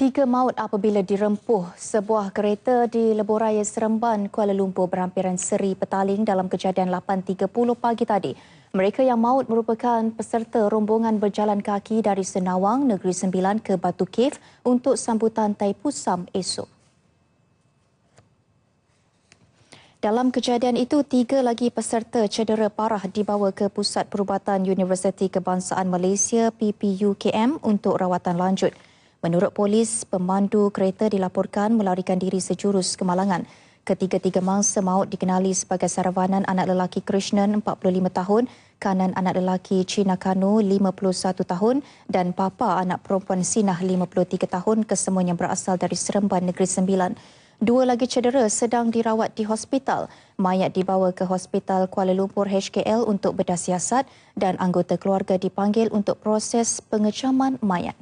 Tiga maut apabila dirempuh sebuah kereta di Leboraya Seremban, Kuala Lumpur berhampiran seri petaling dalam kejadian 8.30 pagi tadi. Mereka yang maut merupakan peserta rombongan berjalan kaki dari Senawang, Negeri Sembilan ke Batu Kif untuk sambutan Taipusam esok. Dalam kejadian itu, tiga lagi peserta cedera parah dibawa ke Pusat Perubatan Universiti Kebangsaan Malaysia PPUKM untuk rawatan lanjut. Menurut polis, pemandu kereta dilaporkan melarikan diri sejurus kemalangan. Ketiga-tiga mangsa maut dikenali sebagai Saravanan anak lelaki Krishnan 45 tahun, kanan anak lelaki Cina Kanu 51 tahun dan papa anak perempuan Sinah 53 tahun kesemuanya berasal dari Seremban Negeri Sembilan. Dua lagi cedera sedang dirawat di hospital. Mayat dibawa ke Hospital Kuala Lumpur HKL untuk bedah siasat dan anggota keluarga dipanggil untuk proses pengecaman mayat.